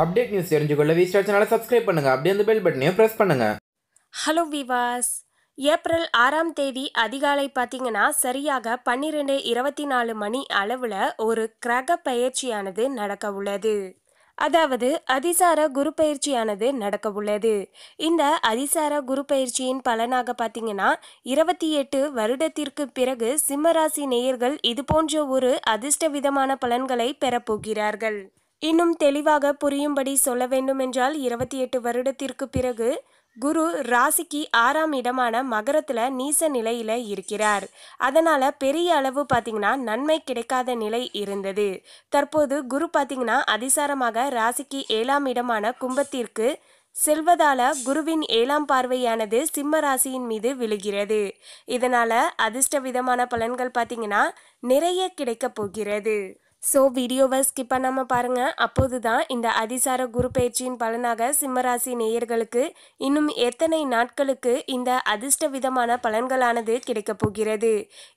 update news தெரிஞ்சுக்கொள்ள V star சேனலை subscribe பண்ணுங்க அப்படியே அந்த பெல் பட்டனையும் பிரஸ் பண்ணுங்க ஹலோ விவாஸ் ஏப்ரல் ஆறாம் தேதி அதிகாலை பார்த்தீங்கன்னா சரியாக பன்னிரெண்டு இருபத்தி நாலு மணி அளவில் ஒரு கிரக பயிற்சியானது நடக்க உள்ளது அதாவது அதிசார குரு பயிற்சியானது நடக்க உள்ளது இந்த அதிசார குரு பயிற்சியின் பலனாக பார்த்தீங்கன்னா இருபத்தி எட்டு வருடத்திற்கு பிறகு சிம்மராசி நேயர்கள் இது போன்ற ஒரு அதிர்ஷ்ட விதமான பலன்களை பெறப்போகிறார்கள் இன்னும் தெளிவாக புரியும்படி சொல்ல வேண்டுமென்றால் இருபத்தி எட்டு வருடத்திற்கு பிறகு குரு ராசிக்கு ஆறாம் இடமான மகரத்தில் நீச நிலையில் இருக்கிறார் அதனால் பெரிய அளவு பார்த்திங்கன்னா நன்மை கிடைக்காத நிலை இருந்தது தற்போது குரு பார்த்திங்கன்னா அதிசாரமாக ராசிக்கு ஏழாம் இடமான கும்பத்திற்கு செல்வதால குருவின் ஏழாம் பார்வையானது சிம்ம ராசியின் மீது விழுகிறது இதனால் அதிர்ஷ்ட விதமான பலன்கள் பார்த்திங்கன்னா நிறைய கிடைக்கப் போகிறது ஸோ வீடியோவை ஸ்கிப் பண்ணாமல் பாருங்கள் அப்போது தான் இந்த அதிசார குரு பயிற்சியின் பலனாக சிம்மராசி நேயர்களுக்கு இன்னும் எத்தனை நாட்களுக்கு இந்த அதிர்ஷ்ட விதமான பலன்களானது கிடைக்கப் போகிறது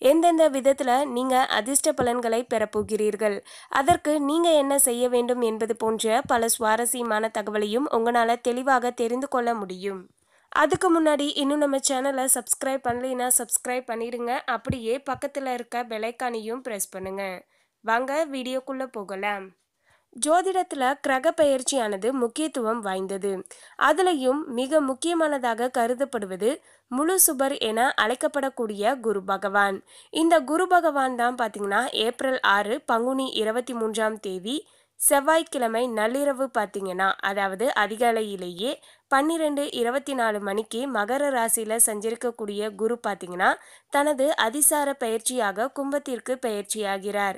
எந்தெந்த விதத்தில் நீங்கள் அதிர்ஷ்ட பலன்களை பெறப்போகிறீர்கள் அதற்கு நீங்கள் என்ன செய்ய வேண்டும் என்பது போன்ற பல சுவாரஸ்யமான தகவலையும் உங்களால் தெளிவாக தெரிந்து கொள்ள முடியும் அதுக்கு முன்னாடி இன்னும் நம்ம சேனலை சப்ஸ்கிரைப் பண்ணலைன்னா சப்ஸ்கிரைப் பண்ணிடுங்க அப்படியே பக்கத்தில் இருக்க பெலைக்கானையும் ப்ரெஸ் பண்ணுங்கள் வாங்க வீடியோக்குள்ளே போகலாம் ஜோதிடத்தில் கிரக பெயர்ச்சியானது முக்கியத்துவம் வாய்ந்தது அதுலயும் மிக முக்கியமானதாக கருதப்படுவது முழு சுபர் என அழைக்கப்படக்கூடிய குரு பகவான் இந்த குரு பகவான் தான் பார்த்தீங்கன்னா ஏப்ரல் ஆறு பங்குனி இருபத்தி மூன்றாம் தேதி செவ்வாய்க்கிழமை நள்ளிரவு பார்த்தீங்கன்னா அதாவது அதிகாலையிலேயே பன்னிரெண்டு இருபத்தி நாலு மணிக்கு மகர ராசியில் செஞ்சிருக்கக்கூடிய குரு பார்த்தீங்கன்னா தனது அதிசார பயிற்சியாக கும்பத்திற்கு பயிற்சியாகிறார்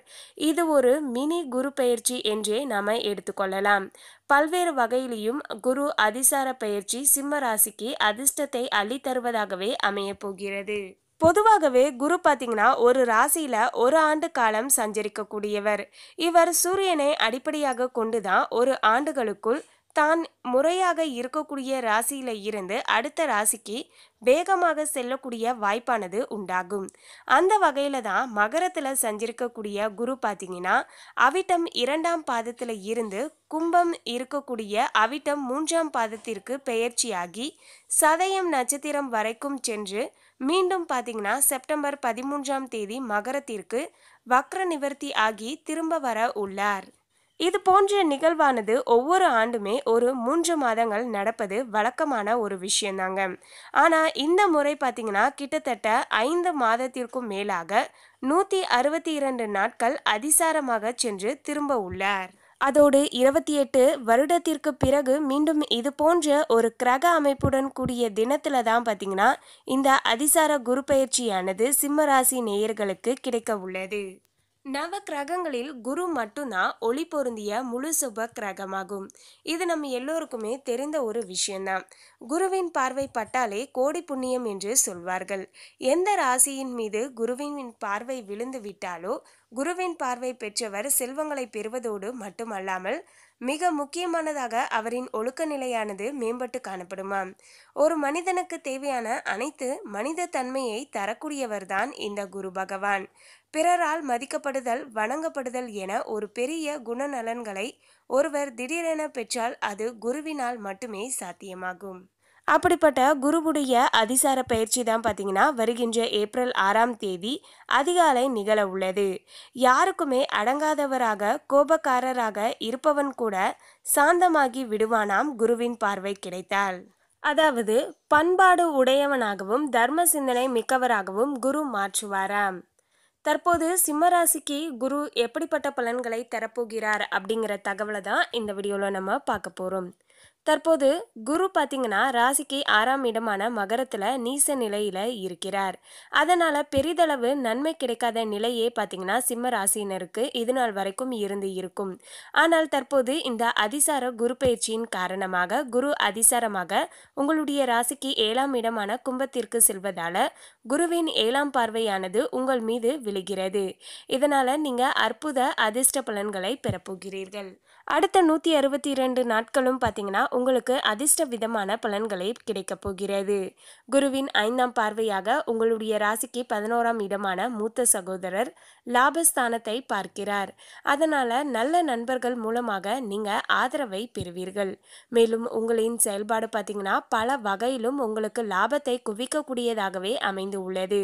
இது ஒரு மினி குரு பயிற்சி என்றே நாம் எடுத்துக்கொள்ளலாம் பல்வேறு வகையிலையும் குரு அதிசார பயிற்சி சிம்ம ராசிக்கு அதிர்ஷ்டத்தை அள்ளித்தருவதாகவே அமையப்போகிறது பொதுவாகவே குரு பார்த்தீங்கன்னா ஒரு ராசியில் ஒரு ஆண்டு காலம் சஞ்சரிக்கக்கூடியவர் இவர் சூரியனை அடிப்படையாக கொண்டு தான் ஒரு ஆண்டுகளுக்குள் தான் முறையாக இருக்கக்கூடிய ராசியில இருந்து அடுத்த ராசிக்கு வேகமாக செல்லக்கூடிய வாய்ப்பானது உண்டாகும் அந்த வகையில தான் மகரத்தில் சஞ்சரிக்கக்கூடிய குரு பார்த்தீங்கன்னா அவிட்டம் இரண்டாம் பாதத்தில் இருந்து கும்பம் இருக்கக்கூடிய அவிட்டம் மூன்றாம் பாதத்திற்கு பெயர்ச்சியாகி சதயம் நட்சத்திரம் வரைக்கும் சென்று மீண்டும் பார்த்தீங்கன்னா செப்டம்பர் பதிமூன்றாம் தேதி மகரத்திற்கு வக்ர நிவர்த்தி ஆகி திரும்ப வர உள்ளார் இது போன்ற நிகழ்வானது ஒவ்வொரு ஆண்டுமே ஒரு மூன்று மாதங்கள் நடப்பது வழக்கமான ஒரு விஷயந்தாங்க ஆனால் இந்த முறை பார்த்திங்கன்னா கிட்டத்தட்ட ஐந்து மாதத்திற்கும் மேலாக நூற்றி அறுபத்தி இரண்டு நாட்கள் அதிசாரமாக சென்று திரும்ப உள்ளார் அதோடு இருபத்தி எட்டு வருடத்திற்கு பிறகு மீண்டும் இது போன்ற ஒரு கிரக அமைப்புடன் கூடிய தினத்தில் தான் பார்த்தீங்கன்னா இந்த அதிசார குரு பயிற்சியானது சிம்மராசி நேயர்களுக்கு கிடைக்க உள்ளது நவ கிரகங்களில் குரு மட்டும்தான் ஒளி பொருந்திய முழு சுப கிரகமாகும் இது நம்ம எல்லோருக்குமே தெரிந்த ஒரு விஷயம்தான் குருவின் பார்வை பட்டாலே கோடி புண்ணியம் என்று சொல்வார்கள் எந்த ராசியின் மீது குருவின் பார்வை விழுந்து விட்டாலோ குருவின் பார்வை பெற்றவர் செல்வங்களை பெறுவதோடு மட்டுமல்லாமல் மிக முக்கியமானதாக அவரின் ஒழுக்க நிலையானது மேம்பட்டு காணப்படுமாம் ஒரு மனிதனுக்கு தேவையான அனைத்து மனித தன்மையை தரக்கூடியவர்தான் இந்த குரு பகவான் பிறரால் மதிக்கப்படுதல் வணங்கப்படுதல் என ஒரு பெரிய குணநலன்களை ஒருவர் திடீரென பெற்றால் அது குருவினால் மட்டுமே சாத்தியமாகும் அப்படிப்பட்ட குருவுடைய அதிசார பயிற்சி தான் பார்த்தீங்கன்னா வருகின்ற ஏப்ரல் ஆறாம் தேதி அதிகாலை நிகழ உள்ளது யாருக்குமே அடங்காதவராக கோபக்காரராக இருப்பவன் கூட சாந்தமாகி விடுவானாம் குருவின் பார்வை கிடைத்தால் அதாவது பண்பாடு உடையவனாகவும் தர்ம சிந்தனை மிக்கவராகவும் குரு மாற்றுவாராம் தற்போது சிம்மராசிக்கு குரு எப்படிப்பட்ட பலன்களை தரப்போகிறார் அப்படிங்கிற தகவலை தான் இந்த வீடியோவில் நம்ம பார்க்க போகிறோம் தற்போது குரு பார்த்தீங்கன்னா ராசிக்கு ஆறாம் இடமான மகரத்தில் நீச நிலையில் இருக்கிறார் அதனால் பெரிதளவு நன்மை கிடைக்காத நிலையே பார்த்தீங்கன்னா சிம்ம ராசியினருக்கு இது நாள் வரைக்கும் இருந்து இருக்கும் ஆனால் தற்போது இந்த அதிசார குரு பயிற்சியின் காரணமாக குரு அதிசாரமாக உங்களுடைய ராசிக்கு ஏழாம் இடமான கும்பத்திற்கு செல்வதால் குருவின் ஏழாம் பார்வையானது உங்கள் மீது விழுகிறது இதனால் நீங்கள் அற்புத அதிர்ஷ்ட பலன்களை பெறப்போகிறீர்கள் அடுத்த நூற்றி அறுபத்தி இரண்டு நாட்களும் பார்த்தீங்கன்னா உங்களுக்கு அதிர்ஷ்ட விதமான பலன்களை கிடைக்கப் போகிறது குருவின் ஐந்தாம் பார்வையாக உங்களுடைய ராசிக்கு பதினோராம் இடமான மூத்த சகோதரர் லாபஸ்தானத்தை பார்க்கிறார் அதனால நல்ல நண்பர்கள் மூலமாக நீங்க ஆதரவை பெறுவீர்கள் மேலும் உங்களின் செயல்பாடு பார்த்தீங்கன்னா பல வகையிலும் உங்களுக்கு லாபத்தை குவிக்கக்கூடியதாகவே அமைந்து உள்ளது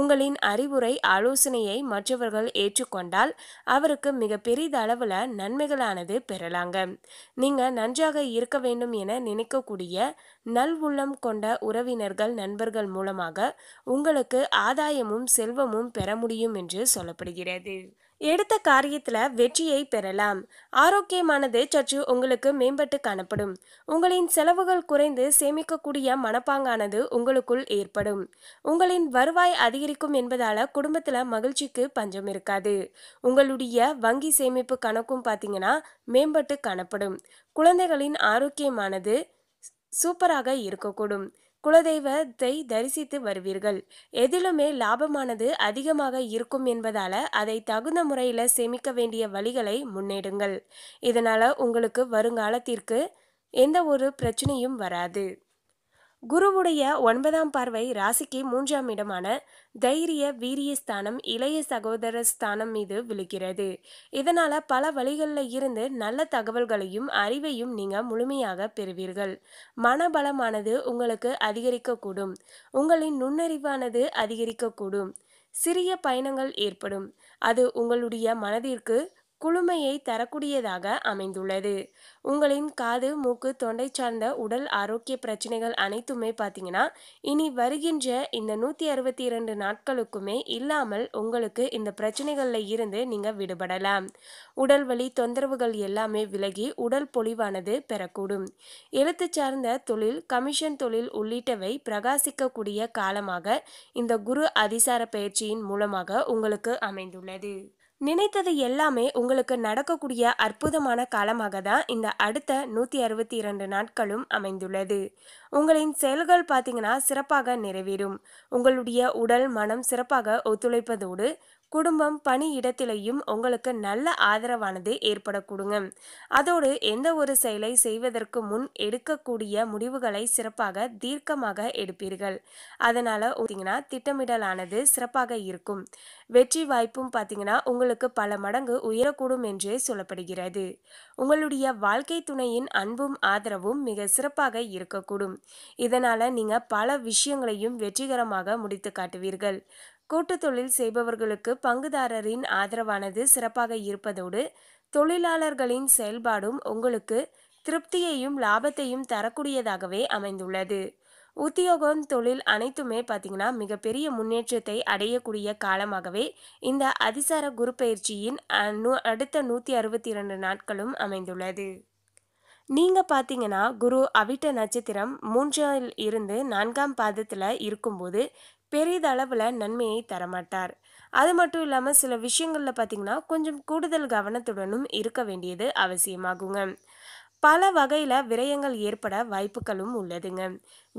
உங்களின் அறிவுரை ஆலோசனையை மற்றவர்கள் ஏற்றுக்கொண்டால் அவருக்கு மிக பெரிதளவில் நன்மைகளானது பெறலாங்க நீங்க நன்றாக இருக்க வேண்டும் என நினைக்கக்கூடிய நல் உள்ளம் கொண்ட உறவினர்கள் நண்பர்கள் மூலமாக உங்களுக்கு ஆதாயமும் செல்வமும் பெற முடியும் என்று சொல்லப்படுகிறது எடுத்த காரியத்தில் வெற்றியை பெறலாம் ஆரோக்கியமானது சற்று உங்களுக்கு மேம்பட்டு காணப்படும் உங்களின் செலவுகள் குறைந்து சேமிக்கக்கூடிய மனப்பாங்கானது உங்களுக்குள் ஏற்படும் உங்களின் வருவாய் அதிகரிக்கும் என்பதால் குடும்பத்தில் மகிழ்ச்சிக்கு பஞ்சம் இருக்காது உங்களுடைய வங்கி சேமிப்பு கணக்கும் பார்த்தீங்கன்னா மேம்பட்டு காணப்படும் குழந்தைகளின் ஆரோக்கியமானது சூப்பராக இருக்கக்கூடும் குலதெய்வத்தை தரிசித்து வருவீர்கள் எதிலுமே லாபமானது அதிகமாக இருக்கும் என்பதால் அதை தகுந்த முறையில் சேமிக்க வேண்டிய வழிகளை முன்னேடுங்கள் இதனால் உங்களுக்கு வருங்காலத்திற்கு எந்த ஒரு பிரச்சனையும் வராது குருவுடைய ஒன்பதாம் பார்வை ராசிக்கு மூன்றாம் இடமான தைரிய வீரிய ஸ்தானம் இளைய சகோதர ஸ்தானம் மீது விழுக்கிறது இதனால பல வழிகளில் இருந்து நல்ல தகவல்களையும் அறிவையும் நீங்க முழுமையாக பெறுவீர்கள் மனபலமானது உங்களுக்கு அதிகரிக்கக்கூடும் உங்களின் நுண்ணறிவானது அதிகரிக்கக்கூடும் சிறிய பயணங்கள் ஏற்படும் அது உங்களுடைய மனதிற்கு குளுமையை தரக்கூடியதாக அமைந்துள்ளது உங்களின் காது மூக்கு தொண்டை சார்ந்த உடல் ஆரோக்கிய பிரச்சனைகள் அனைத்துமே பார்த்தீங்கன்னா இனி வருகின்ற இந்த நூற்றி அறுபத்தி இரண்டு நாட்களுக்குமே இல்லாமல் உங்களுக்கு இந்த பிரச்சனைகளில் இருந்து நீங்கள் விடுபடலாம் உடல் வலி தொந்தரவுகள் எல்லாமே விலகி உடல் பொலிவானது பெறக்கூடும் எழுத்து சார்ந்த தொழில் கமிஷன் தொழில் உள்ளிட்டவை பிரகாசிக்கக்கூடிய காலமாக இந்த குரு அதிசார பயிற்சியின் மூலமாக உங்களுக்கு அமைந்துள்ளது நினைத்தது எல்லாமே உங்களுக்கு நடக்கக்கூடிய அற்புதமான காலமாக தான் இந்த அடுத்த நூற்றி அறுபத்தி இரண்டு நாட்களும் அமைந்துள்ளது உங்களின் செயல்கள் பார்த்தீங்கன்னா சிறப்பாக நிறைவேறும் உங்களுடைய உடல் மனம் சிறப்பாக ஒத்துழைப்பதோடு குடும்பம் பணி இடத்திலையும் உங்களுக்கு நல்ல ஆதரவானது ஏற்பட கொடுங்க அதோடு எந்த ஒரு செயலை செய்வதற்கு முன் எடுக்கக்கூடிய முடிவுகளை சிறப்பாக தீர்க்கமாக எடுப்பீர்கள் அதனால் பார்த்தீங்கன்னா திட்டமிடலானது சிறப்பாக இருக்கும் வெற்றி வாய்ப்பும் பார்த்தீங்கன்னா உங்களுக்கு பல மடங்கு உயரக்கூடும் என்றே சொல்லப்படுகிறது உங்களுடைய வாழ்க்கை துணையின் அன்பும் ஆதரவும் மிக சிறப்பாக இருக்கக்கூடும் இதனால் நீங்கள் பல விஷயங்களையும் வெற்றிகரமாக முடித்து காட்டுவீர்கள் தொழில் செய்பவர்களுக்கு பங்குதாரரின் ஆதரவானது சிறப்பாக இருப்பதோடு தொழிலாளர்களின் செயல்பாடும் உங்களுக்கு திருப்தியையும் லாபத்தையும் தரக்கூடியதாகவே அமைந்துள்ளது உத்தியோகம் தொழில் அனைத்துமே பார்த்தீங்கன்னா மிகப்பெரிய முன்னேற்றத்தை அடையக்கூடிய காலமாகவே இந்த அதிசார குரு பயிற்சியின் அடுத்த நூற்றி அறுபத்தி இரண்டு நாட்களும் அமைந்துள்ளது நீங்கள் பார்த்தீங்கன்னா குரு அவிட்ட நட்சத்திரம் மூன்றில் இருந்து நான்காம் பாதத்தில் இருக்கும்போது பெரிதளவில் நன்மையை தரமாட்டார் அது மட்டும் இல்லாமல் சில விஷயங்களில் பார்த்திங்கன்னா கொஞ்சம் கூடுதல் கவனத்துடனும் இருக்க வேண்டியது அவசியமாகுங்க பல வகையில் விரயங்கள் ஏற்பட வாய்ப்புகளும் உள்ளதுங்க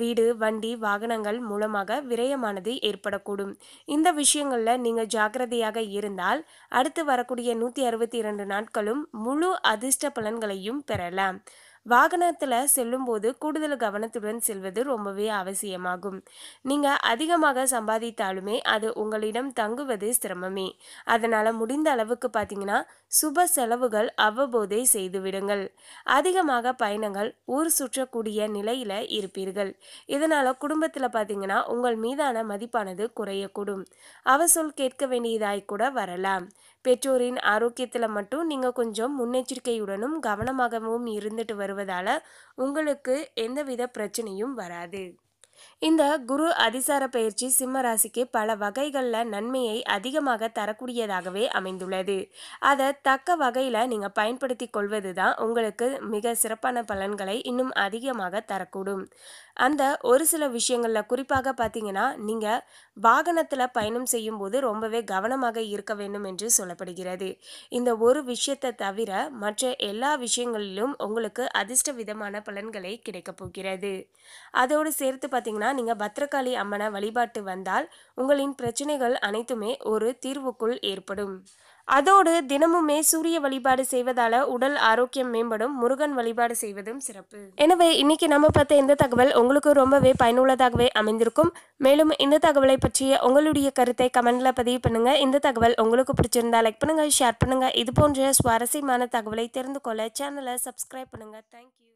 வீடு வண்டி வாகனங்கள் மூலமாக விரயமானது ஏற்படக்கூடும் இந்த விஷயங்களில் நீங்கள் ஜாக்கிரதையாக இருந்தால் அடுத்து வரக்கூடிய நூற்றி அறுபத்தி இரண்டு நாட்களும் முழு அதிர்ஷ்ட பலன்களையும் பெறலாம் வாகனத்தில் செல்லும்போது கூடுதல் கவனத்துடன் செல்வது ரொம்பவே அவசியமாகும் நீங்கள் அதிகமாக சம்பாதித்தாலுமே அது உங்களிடம் தங்குவது சிரமமே அதனால் முடிந்த அளவுக்கு பார்த்தீங்கன்னா சுப செலவுகள் அவ்வப்போதே செய்துவிடுங்கள் அதிகமாக பயணங்கள் ஊர் சுற்றக்கூடிய நிலையில் இருப்பீர்கள் இதனால் குடும்பத்தில் பார்த்தீங்கன்னா உங்கள் மீதான மதிப்பானது குறையக்கூடும் அவசொல் கேட்க வேண்டியதாய் கூட வரலாம் பெற்றோரின் ஆரோக்கியத்தில் மட்டும் நீங்கள் கொஞ்சம் முன்னெச்சரிக்கையுடனும் கவனமாகவும் இருந்துட்டு வருவது வருவதால உங்களுக்கு எந்தவித பிரச்சனையும் வராது இந்த குரு அதிசார பயிற்சி சிம்ம ராசிக்கு பல வகைகளில் நன்மையை அதிகமாக தரக்கூடியதாகவே அமைந்துள்ளது அதை தக்க வகையில் நீங்கள் பயன்படுத்தி கொள்வது தான் உங்களுக்கு மிக சிறப்பான பலன்களை இன்னும் அதிகமாக தரக்கூடும் அந்த ஒரு சில விஷயங்களில் குறிப்பாக பார்த்தீங்கன்னா நீங்கள் வாகனத்தில் பயணம் செய்யும்போது ரொம்பவே கவனமாக இருக்க வேண்டும் என்று சொல்லப்படுகிறது இந்த ஒரு விஷயத்தை தவிர மற்ற எல்லா விஷயங்களிலும் உங்களுக்கு அதிர்ஷ்ட விதமான பலன்களை கிடைக்கப் போகிறது அதோடு சேர்த்து பார்த்தீங்கன்னா பார்த்தீங்கன்னா நீங்கள் பத்ரகாளி அம்மனை வழிபாட்டு வந்தால் உங்களின் பிரச்சனைகள் அனைத்துமே ஒரு தீர்வுக்குள் ஏற்படும் அதோடு தினமுமே சூரிய வழிபாடு செய்வதால உடல் ஆரோக்கியம் மேம்படும் முருகன் வழிபாடு செய்வதும் சிறப்பு எனவே இன்னைக்கு நம்ம பார்த்த இந்த தகவல் உங்களுக்கு ரொம்பவே பயனுள்ளதாகவே அமைந்திருக்கும் மேலும் இந்த தகவலை பற்றிய உங்களுடைய கருத்தை கமெண்ட்ல பதிவு பண்ணுங்க இந்த தகவல் உங்களுக்கு பிடிச்சிருந்தா லைக் பண்ணுங்க ஷேர் பண்ணுங்க இது போன்ற சுவாரஸ்யமான தகவலை தெரிந்து கொள்ள சேனலை சப்ஸ்கிரைப் பண்ணுங்க தேங்க்யூ